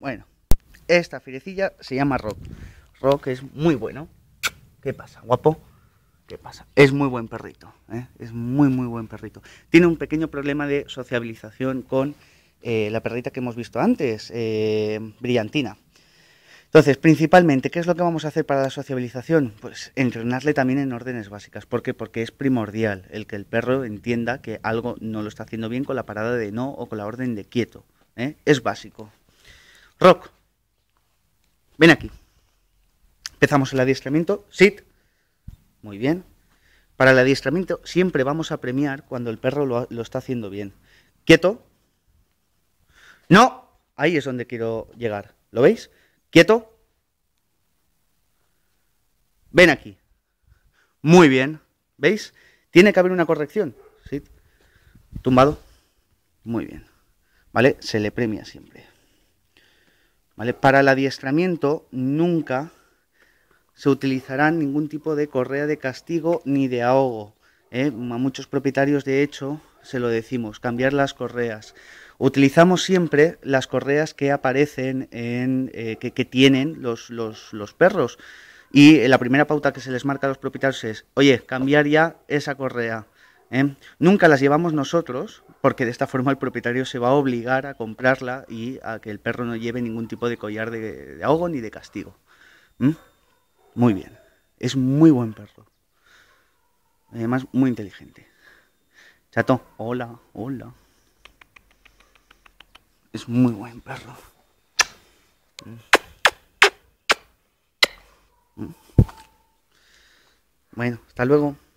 Bueno, esta firecilla se llama Rock. Rock es muy bueno. ¿Qué pasa, guapo? ¿Qué pasa? Es muy buen perrito, ¿eh? es muy, muy buen perrito. Tiene un pequeño problema de sociabilización con eh, la perrita que hemos visto antes, eh, Brillantina. Entonces, principalmente, ¿qué es lo que vamos a hacer para la sociabilización? Pues entrenarle también en órdenes básicas. ¿Por qué? Porque es primordial el que el perro entienda que algo no lo está haciendo bien con la parada de no o con la orden de quieto. ¿eh? Es básico, Rock, ven aquí. Empezamos el adiestramiento, sit, muy bien. Para el adiestramiento siempre vamos a premiar cuando el perro lo, está haciendo bien. Quieto, no, ahí es donde quiero llegar. ¿Lo veis? Quieto. Ven aquí. Muy bien. ¿Veis? Tiene que haber una corrección. sit, Tumbado. Muy bien. ¿Vale? Se le premia siempre. Para el adiestramiento nunca se utilizarán ningún tipo de correa de castigo ni de ahogo. ¿eh? A muchos propietarios, de hecho, se lo decimos, cambiar las correas. Utilizamos siempre las correas que aparecen, en, eh, que, tienen los, los perros. Y la primera pauta que se les marca a los propietarios es, oye, cambiar ya esa correa. ¿eh? Nunca las llevamos nosotros, porque de esta forma el propietario se va a obligar a comprarla y a que el perro no lleve ningún tipo de collar de, ahogo ni de castigo. Muy bien. Es muy buen perro. Además, muy inteligente. Chato, hola, hola. Es muy buen perro. Bueno, hasta luego.